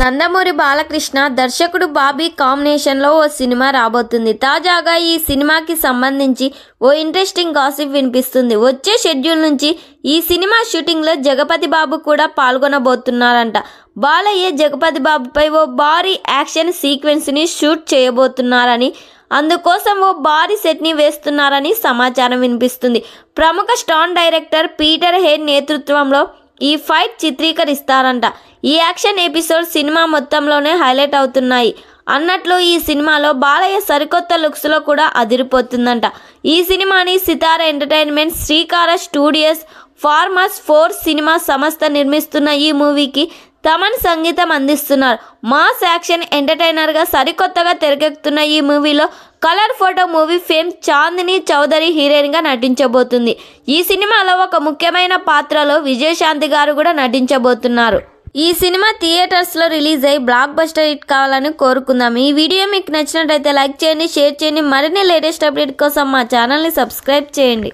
నందమూరి బాలకృష్ణ దర్శకుడు బాబీ కాంబినేషన్లో ఓ సినిమా రాబోతుంది తాజాగా ఈ సినిమాకి సంబంధించి ఓ ఇంట్రెస్టింగ్ గాసిప్ వినిపిస్తుంది వచ్చే షెడ్యూల్ నుంచి ఈ సినిమా షూటింగ్లో జగపతి బాబు కూడా పాల్గొనబోతున్నారంట బాలయ్య జగపతి బాబుపై ఓ భారీ యాక్షన్ సీక్వెన్స్ని షూట్ చేయబోతున్నారని అందుకోసం ఓ భారీ సెట్ని వేస్తున్నారని సమాచారం వినిపిస్తుంది ప్రముఖ స్టాన్ డైరెక్టర్ పీటర్ హెడ్ నేతృత్వంలో ఈ ఫైట్ చిత్రీకరిస్తారంట ఈ యాక్షన్ ఎపిసోడ్ సినిమా మొత్తంలోనే హైలైట్ అవుతున్నాయి అన్నట్లు ఈ సినిమాలో బాలయ్య సరికొత్త లుక్స్లో కూడా అదిరిపోతుందంట ఈ సినిమాని సితార ఎంటర్టైన్మెంట్ శ్రీకార స్టూడియోస్ ఫార్మర్స్ ఫోర్ సినిమా సంస్థ నిర్మిస్తున్న ఈ మూవీకి తమన్ సంగీతం అందిస్తున్నారు మాస్ యాక్షన్ ఎంటర్టైనర్గా సరికొత్తగా తెరకెక్కుతున్న ఈ మూవీలో colour photo movie fame Chandini Chowdary హీరోయిన్గా నటించబోతుంది ఈ సినిమాలో ఒక ముఖ్యమైన పాత్రలో విజయశాంతి గారు కూడా నటించబోతున్నారు ఈ సినిమా థియేటర్స్లో రిలీజ్ అయ్యి బ్లాక్ బస్టర్ హిట్ కావాలని కోరుకుందాం ఈ వీడియో మీకు నచ్చినట్లయితే లైక్ చేయండి షేర్ చేయండి మరిన్ని లేటెస్ట్ అప్డేట్ కోసం మా ఛానల్ని సబ్స్క్రైబ్ చేయండి